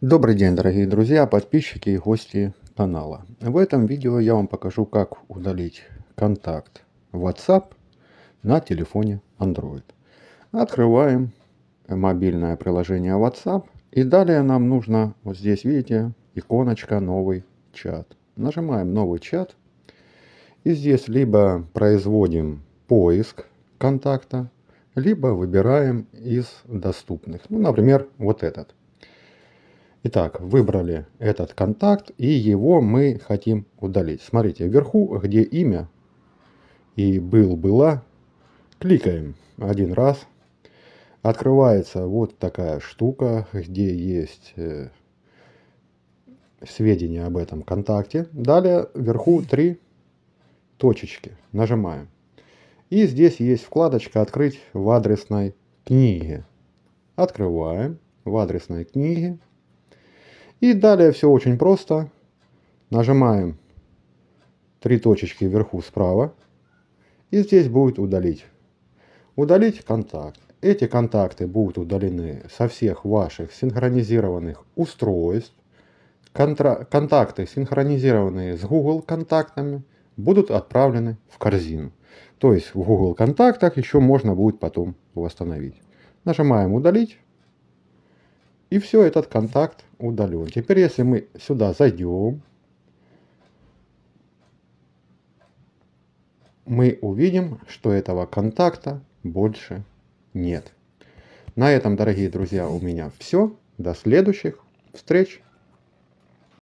Добрый день, дорогие друзья, подписчики и гости канала. В этом видео я вам покажу, как удалить контакт WhatsApp на телефоне Android. Открываем мобильное приложение WhatsApp. И далее нам нужно, вот здесь видите, иконочка «Новый чат». Нажимаем «Новый чат». И здесь либо производим поиск контакта, либо выбираем из доступных. Ну, например, вот этот. Итак, выбрали этот контакт, и его мы хотим удалить. Смотрите, вверху, где имя и был-была, кликаем один раз. Открывается вот такая штука, где есть э, сведения об этом контакте. Далее вверху три точечки. Нажимаем. И здесь есть вкладочка «Открыть в адресной книге». Открываем в адресной книге. И далее все очень просто. Нажимаем три точечки вверху справа. И здесь будет «Удалить». «Удалить контакт». Эти контакты будут удалены со всех ваших синхронизированных устройств. Контра контакты синхронизированные с Google контактами – будут отправлены в корзину. То есть в Google контактах еще можно будет потом восстановить. Нажимаем удалить. И все, этот контакт удален. Теперь, если мы сюда зайдем, мы увидим, что этого контакта больше нет. На этом, дорогие друзья, у меня все. До следующих встреч.